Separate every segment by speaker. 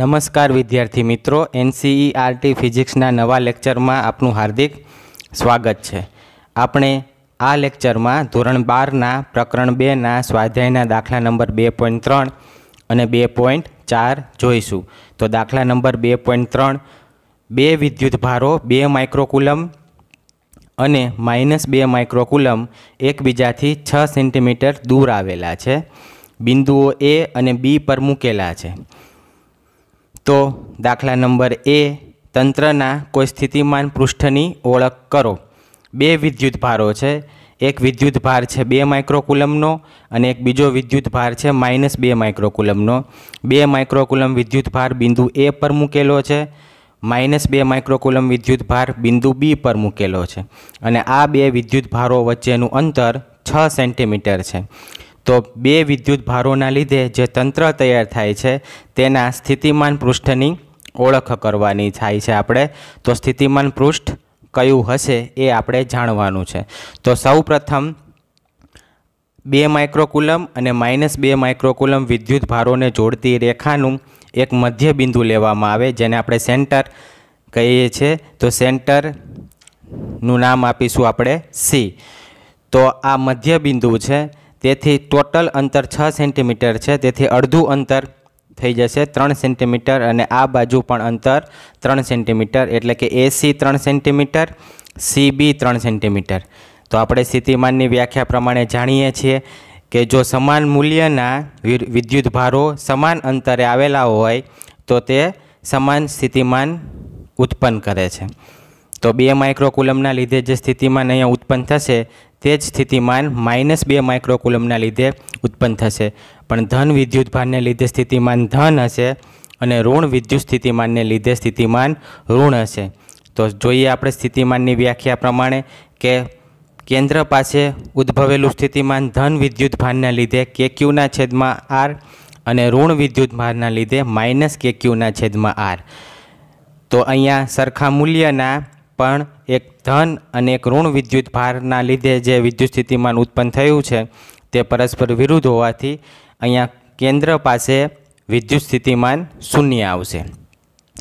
Speaker 1: નમસ્કાર વિદ્યાર્થી મિત્રો એનસીઈઆરટી ફિઝિક્સના નવા લેક્ચરમાં આપનું હાર્દિક સ્વાગત છે આપણે આ લેક્ચરમાં ધોરણ બારના પ્રકરણ બેના સ્વાધ્યાયના દાખલા નંબર બે પોઈન્ટ ત્રણ અને બે પોઈન્ટ ચાર જોઈશું તો દાખલા નંબર બે પોઈન્ટ ત્રણ બે વિદ્યુત ભારો બે માઇક્રોકુલમ અને માઇનસ બે માઇક્રોકુલમ એકબીજાથી છ સેન્ટીમીટર દૂર આવેલા છે બિંદુઓ એ અને બી પર મૂકેલા છે તો દાખલા નંબર એ તંત્રના કોઈ સ્થિતિમાન પૃષ્ઠની ઓળખ કરો બે વિદ્યુત વિદ્યુતભારો છે એક વિદ્યુત ભાર છે બે માઇક્રોકુલમનો અને એક બીજો વિદ્યુત ભાર છે માઇનસ બે માઇક્રોકુલમનો બે માઇક્રોકુલમ વિદ્યુત ભાર બિંદુ એ પર મૂકેલો છે માઇનસ બે માઇક્રોકુલમ વિદ્યુત ભાર બિંદુ બી પર મૂકેલો છે અને આ બે વિદ્યુત વિદ્યુતભારો વચ્ચેનું અંતર છ સેન્ટીમીટર છે તો બે વિદ્યુત ભારોના લીધે જે તંત્ર તૈયાર થાય છે તેના સ્થિતિમાન પૃષ્ઠની ઓળખ કરવાની થાય છે આપણે તો સ્થિતિમાન પૃષ્ઠ કયું હશે એ આપણે જાણવાનું છે તો સૌપ્રથમ બે માઇક્રોકુલમ અને માઇનસ બે માઇક્રોકુલમ વિદ્યુત ભારોને જોડતી રેખાનું એક મધ્ય બિંદુ લેવામાં આવે જેને આપણે સેન્ટર કહીએ છીએ તો સેન્ટરનું નામ આપીશું આપણે સી તો આ મધ્ય બિંદુ છે તેથી ટોટલ અંતર છ સેન્ટીમીટર છે તેથી અડધું અંતર થઈ જશે ત્રણ સેન્ટીમીટર અને આ બાજુ પણ અંતર ત્રણ સેન્ટીમીટર એટલે કે એસી ત્રણ સેન્ટીમીટર સીબી ત્રણ સેન્ટીમીટર તો આપણે સ્થિતિમાનની વ્યાખ્યા પ્રમાણે જાણીએ છીએ કે જો સમાન મૂલ્યના વિદ્યુત ભારો સમાન અંતરે આવેલા હોય તો તે સમાન સ્થિતિમાન ઉત્પન્ન કરે છે તો બે માઇક્રોકુલમના લીધે જે સ્થિતિમાન અહીંયા ઉત્પન્ન થશે તે જ સ્થિતિમાન માઇનસ બે માઇક્રોકુલમના લીધે ઉત્પન્ન થશે પણ ધન વિદ્યુતભારને લીધે સ્થિતિમાન ધન હશે અને ઋણ વિદ્યુત સ્થિતિમાનને લીધે સ્થિતિમાન ઋણ હશે તો જોઈએ આપણે સ્થિતિમાનની વ્યાખ્યા પ્રમાણે કે કેન્દ્ર પાસે ઉદ્ભવેલું સ્થિતિમાન ધન વિદ્યુત ભારના લીધે કે ક્યુના છેદમાં આર અને ઋણ વિદ્યુત ભારના લીધે માઇનસ કે ક્યુના છેદમાં આર તો અહીંયા સરખા મૂલ્યના પણ એક ધન અને એક ઋણ વિદ્યુત ભારના લીધે જે વિદ્યુત સ્થિતિમાન ઉત્પન્ન થયું છે તે પરસ્પર વિરુદ્ધ હોવાથી અહીંયા કેન્દ્ર પાસે વિદ્યુત સ્થિતિમાન શૂન્ય આવશે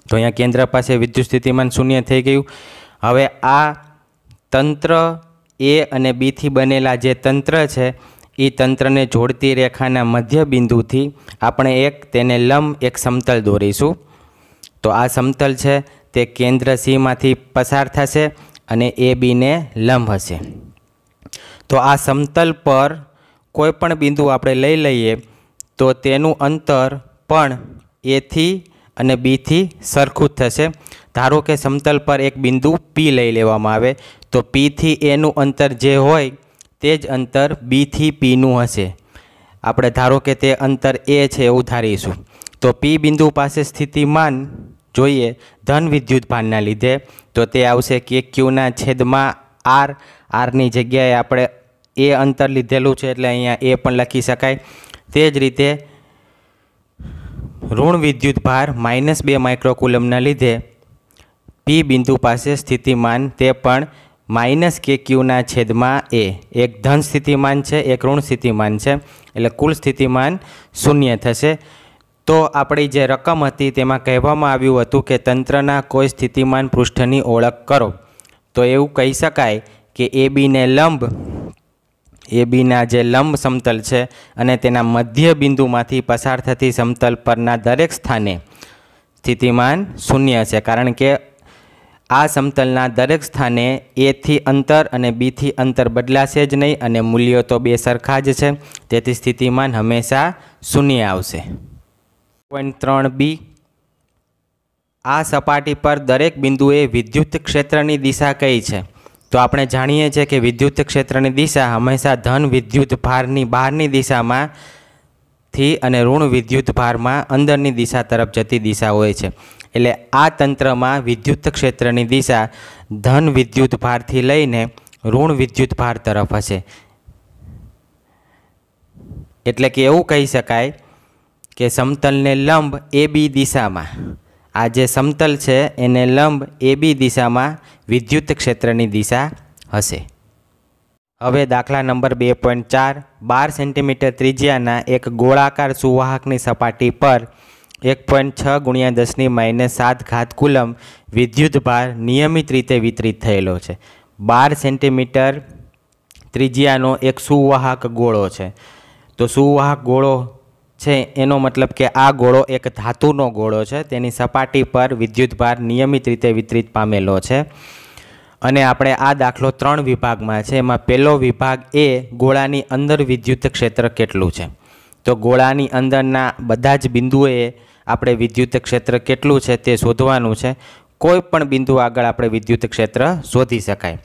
Speaker 1: તો અહીંયા કેન્દ્ર પાસે વિદ્યુત સ્થિતિમાન શૂન્ય થઈ ગયું હવે આ તંત્ર એ અને બીથી બનેલા જે તંત્ર છે એ તંત્રને જોડતી રેખાના મધ્ય બિંદુથી આપણે એક તેને લંબ એક સમતલ દોરીશું તો આ સમતલ છે તે કેન્દ્ર સીમાંથી પસાર થશે અને એ બીને લંબ હશે તો આ સમતલ પર કોઈ પણ બિંદુ આપણે લઈ લઈએ તો તેનું અંતર પણ એથી અને બીથી સરખું જ થશે ધારો કે સમતલ પર એક બિંદુ પી લઈ લેવામાં આવે તો પીથી એનું અંતર જે હોય તે જ અંતર બીથી પીનું હશે આપણે ધારો કે તે અંતર એ છે એવું ધારીશું તો પી બિંદુ પાસે સ્થિતિમાન જોઈએ ધન વિદ્યુત ભાનના લીધે તો તે આવશે કે ક્યુના છેદમાં આર આરની જગ્યાએ આપણે એ અંતર લીધેલું છે એટલે અહીંયા એ પણ લખી શકાય તે જ રીતે ઋણ વિદ્યુત ભાર માઇનસ બે માઇક્રોકુલમના લીધે પી બિંદુ પાસે સ્થિતિમાન તે પણ માઇનસ કે ક્યુના છેદમાં એ એક ધન સ્થિતિમાન છે એક ઋણ સ્થિતિમાન છે એટલે કુલ સ્થિતિમાન શૂન્ય થશે તો આપણી જે રકમ હતી તેમાં કહેવામાં આવ્યું હતું કે તંત્રના કોઈ સ્થિતિમાન પૃષ્ઠની ઓળખ કરો તો એવું કહી શકાય કે એ બીને લંબ એ બીના જે લંબ સમતલ છે અને તેના મધ્ય બિંદુમાંથી પસાર થતી સમતલ પરના દરેક સ્થાને સ્થિતિમાન શૂન્ય છે કારણ કે આ સમતલના દરેક સ્થાને એથી અંતર અને બીથી અંતર બદલાશે જ નહીં અને મૂલ્યો તો બે સરખા જ છે તેથી સ્થિતિમાન હંમેશા શૂન્ય આવશે પોઈન્ટ ત્રણ બી આ સપાટી પર દરેક બિંદુએ વિદ્યુત ક્ષેત્રની દિશા કઈ છે તો આપણે જાણીએ છીએ કે વિદ્યુત ક્ષેત્રની દિશા હંમેશા ધન વિદ્યુત ભારની બહારની દિશામાં થી અને ઋણ વિદ્યુત ભારમાં અંદરની દિશા તરફ જતી દિશા હોય છે એટલે આ તંત્રમાં વિદ્યુત ક્ષેત્રની દિશા ધન વિદ્યુત ભારથી લઈને ઋણ વિદ્યુત ભાર તરફ હશે એટલે કે એવું કહી શકાય કે સમતલને લંબ એ બી દિશામાં આ જે સમતલ છે એને લંબ એ બી દિશામાં વિદ્યુત ક્ષેત્રની દિશા હશે હવે દાખલા નંબર બે પોઈન્ટ ચાર બાર સેન્ટીમીટર ત્રિજ્યાના એક ગોળાકાર સુવાહકની સપાટી પર એક પોઈન્ટ છ ગુણ્યા દસની માઇનસ સાત ઘાત કુલમ ભાર નિયમિત રીતે વિતરિત થયેલો છે બાર સેન્ટીમીટર ત્રિજ્યાનો એક સુવાહક ગોળો છે તો સુવાહક ગોળો છે એનો મતલબ કે આ ગોળો એક ધાતુનો ગોળો છે તેની સપાટી પર વિદ્યુતભાર નિયમિત રીતે વિતરિત પામેલો છે અને આપણે આ દાખલો ત્રણ વિભાગમાં છે એમાં પહેલો વિભાગ એ ગોળાની અંદર વિદ્યુત ક્ષેત્ર કેટલું છે તો ગોળાની અંદરના બધા જ બિંદુએ આપણે વિદ્યુત ક્ષેત્ર કેટલું છે તે શોધવાનું છે કોઈ પણ બિંદુ આગળ આપણે વિદ્યુત ક્ષેત્ર શોધી શકાય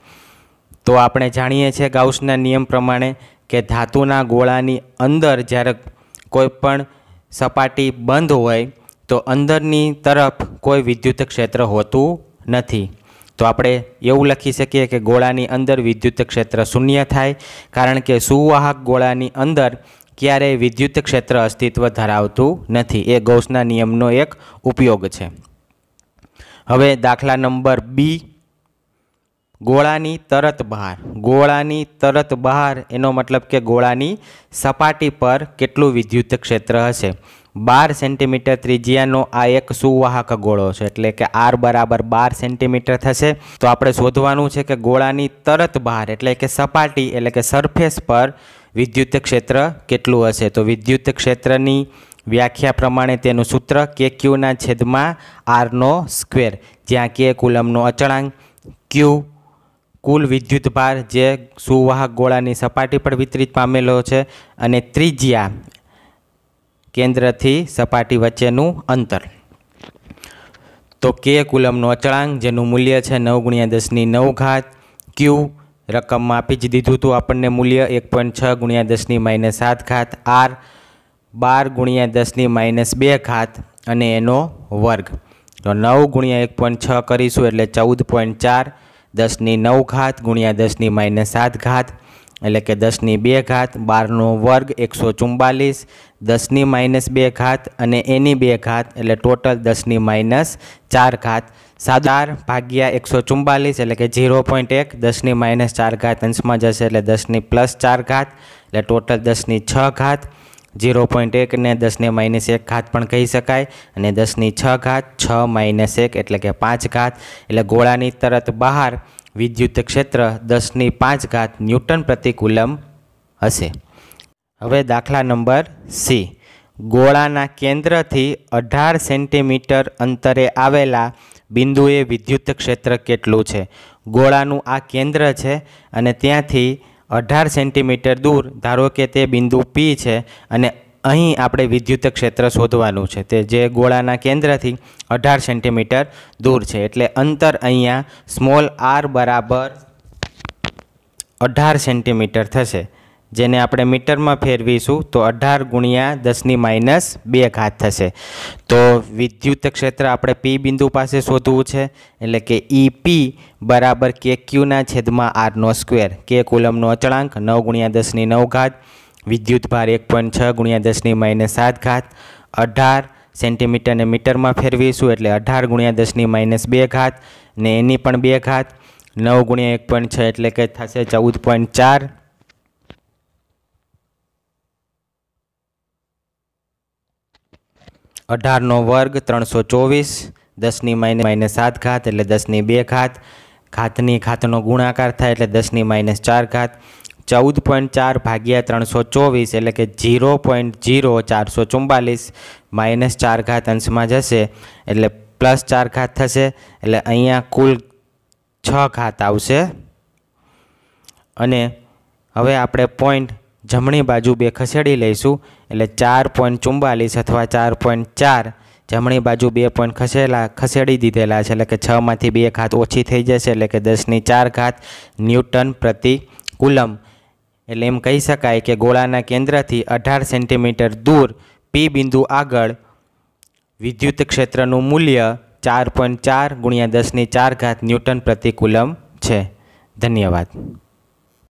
Speaker 1: તો આપણે જાણીએ છીએ ગાઉસના નિયમ પ્રમાણે કે ધાતુના ગોળાની અંદર જ્યારે કોઈ પણ સપાટી બંધ હોય તો અંદરની તરફ કોઈ વિદ્યુત ક્ષેત્ર હોતું નથી તો આપણે એવું લખી શકીએ કે ગોળાની અંદર વિદ્યુત ક્ષેત્ર શૂન્ય થાય કારણ કે સુવાહક ગોળાની અંદર ક્યારેય વિદ્યુત ક્ષેત્ર અસ્તિત્વ ધરાવતું નથી એ ગૌસના નિયમનો એક ઉપયોગ છે હવે દાખલા નંબર બી ગોળાની તરત બહાર ગોળાની તરત બહાર એનો મતલબ કે ગોળાની સપાટી પર કેટલું વિદ્યુત ક્ષેત્ર હશે બાર સેન્ટીમીટર ત્રિજ્યાનો આ એક સુવાહક ગોળો છે એટલે કે આર બરાબર બાર સેન્ટીમીટર થશે તો આપણે શોધવાનું છે કે ગોળાની તરત બહાર એટલે કે સપાટી એટલે કે સરફેસ પર વિદ્યુત ક્ષેત્ર કેટલું હશે તો વિદ્યુત ક્ષેત્રની વ્યાખ્યા પ્રમાણે તેનું સૂત્ર કે ક્યુના છેદમાં આરનો સ્ક્વેર જ્યાં કે કુલમનો અચળાંક ક્યુ કુલ વિદ્યુત ભાર જે સુવાહક ગોળાની સપાટી પર વિતરિત પામેલો છે અને ત્રિજ્યા કેન્દ્રથી સપાટી વચ્ચેનું અંતર તો કે કુલમનો અચળાંક જેનું મૂલ્ય છે નવ ગુણ્યા દસની નવ ઘાત ક્યુ રકમમાં આપી જ દીધું હતું આપણને મૂલ્ય એક પોઈન્ટ છ ગુણ્યા દસની માઇનસ સાત ઘાત આર બાર ગુણ્યા દસની માઇનસ બે ઘાત અને એનો વર્ગ તો નવ ગુણ્યા એક પોઈન્ટ છ કરીશું એટલે ચૌદ પોઈન્ટ ચાર દસની નવ ઘાત ગુણ્યા દસની માઇનસ સાત ઘાત એટલે કે દસની બે ઘાત બારનો વર્ગ એકસો ચુમ્બાલીસ દસની માઇનસ બે ઘાત અને એની બે ઘાત એટલે ટોટલ દસની માઇનસ ચાર ઘાત સાદાર ભાગ્યા એકસો ચુમ્બાલીસ એટલે કે ઝીરો પોઈન્ટ એક દસની માઇનસ ચાર ઘાત અંશમાં જશે એટલે દસની પ્લસ ચાર ઘાત એટલે ટોટલ દસની છ ઘાત જીરો પોઈન્ટ એકને દસને માઇનસ એક ઘાત પણ કહી શકાય અને દસની છ ઘાત છ માઇનસ એક એટલે કે પાંચ ઘાત એટલે ગોળાની તરત બહાર વિદ્યુત ક્ષેત્ર દસની પાંચ ઘાત ન્યૂટન પ્રતિકુલમ હશે હવે દાખલા નંબર સી ગોળાના કેન્દ્રથી અઢાર સેન્ટીમીટર અંતરે આવેલા બિંદુએ વિદ્યુત ક્ષેત્ર કેટલું છે ગોળાનું આ કેન્દ્ર છે અને ત્યાંથી અઢાર સેન્ટીમીટર દૂર ધારો કે તે બિંદુ પી છે અને અહીં આપણે વિદ્યુત ક્ષેત્ર શોધવાનું છે તે જે ગોળાના કેન્દ્રથી અઢાર સેન્ટીમીટર દૂર છે એટલે અંતર અહીંયા સ્મોલ આર બરાબર અઢાર સેન્ટીમીટર થશે જેને આપણે મીટરમાં ફેરવીશું તો અઢાર ગુણ્યા દસની માઇનસ બે ઘાત થશે તો વિદ્યુત ક્ષેત્ર આપણે પી બિંદુ પાસે શોધવું છે એટલે કે ઈ e પી બરાબર કે ક્યુના છેદમાં આરનો સ્ક્વેર કે કુલમનો અચળાંક નવ ગુણ્યા દસની નવ ઘાત વિદ્યુત ભાર એક પોઈન્ટ છ ગુણ્યા દસની માઇનસ સાત ઘાત અઢાર સેન્ટીમીટરને મીટરમાં ફેરવીશું એટલે અઢાર ગુણ્યા દસની માઇનસ બે ઘાત ને એની પણ બે ઘાત નવ ગુણ્યા એક પોઈન્ટ છ એટલે કે થશે ચૌદ પોઈન્ટ ચાર અઢારનો વર્ગ ત્રણસો ચોવીસ દસની માઇનસ માઇનસ સાત ઘાત એટલે દસની બે ઘાત ઘાતની ઘાતનો ગુણાકાર થાય એટલે દસની માઇનસ ચાર ઘાત ચૌદ પોઈન્ટ ચાર ભાગ્યા ત્રણસો ચોવીસ એટલે કે ઝીરો પોઈન્ટ ઝીરો ચારસો ચુમ્બાલીસ માઇનસ ચાર ઘાત અંશમાં જશે એટલે પ્લસ ચાર ઘાત થશે એટલે અહીંયા કુલ છ ઘાત આવશે અને હવે આપણે પોઈન્ટ જમણી બાજુ બે ખસેડી લઈશું એટલે ચાર પોઈન્ટ ચુમ્બાલીસ અથવા ચાર પોઈન્ટ ચાર જમણી બાજુ બે પોઈન્ટ ખસેલા ખસેડી દીધેલા છે એટલે કે છમાંથી બે ઘાત ઓછી થઈ જશે એટલે કે દસની ચાર ઘાત ન્યૂટન પ્રતિ કુલમ એટલે એમ કહી શકાય કે ગોળાના કેન્દ્રથી અઢાર સેન્ટીમીટર દૂર પી બિંદુ આગળ વિદ્યુત ક્ષેત્રનું મૂલ્ય ચાર પોઈન્ટ ચાર ગુણ્યા દસની ચાર ઘાત ન્યૂટન પ્રતિકુલમ છે ધન્યવાદ